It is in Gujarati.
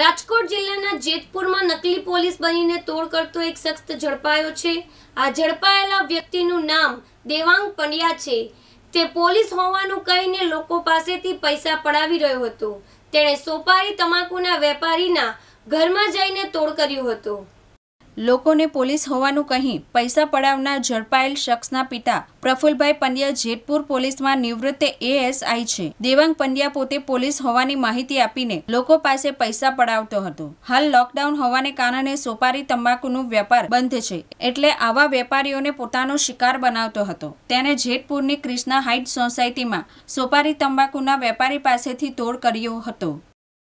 રાજકોટ જિલ્લાના જેતપુરમાં નકલી પોલીસ બનીને તોડ કરતો એક શખ્સ ઝડપાયો છે આ ઝડપાયેલા વ્યક્તિનું નામ દેવાંગ પંડ્યા છે તે પોલીસ હોવાનું કહીને લોકો પાસેથી પૈસા પડાવી રહ્યો હતો તેણે સોપારી તમાકુના વેપારીના ઘરમાં જઈને તોડ કર્યો હતો લોકોને પોલીસ હોવાનું કહી પૈસા પડાવનાર ઝડપાયેલ શખ્સના પિતા પ્રફુલભાઈ પંડ્યા જેતપુર પોલીસમાં નિવૃત્ત એએસઆઈ છે દેવાંગ પંડ્યા પોતે પોલીસ હોવાની માહિતી આપીને લોકો પાસે પૈસા પડાવતો હતો હાલ લોકડાઉન હોવાને કારણે સોપારી તંબાકુનું વેપાર બંધ છે એટલે આવા વેપારીઓને પોતાનો શિકાર બનાવતો હતો તેણે જેતપુરની ક્રિષ્ના હાઇટ સોસાયટીમાં સોપારી તંબાકુના વેપારી પાસેથી તોડ કર્યો હતો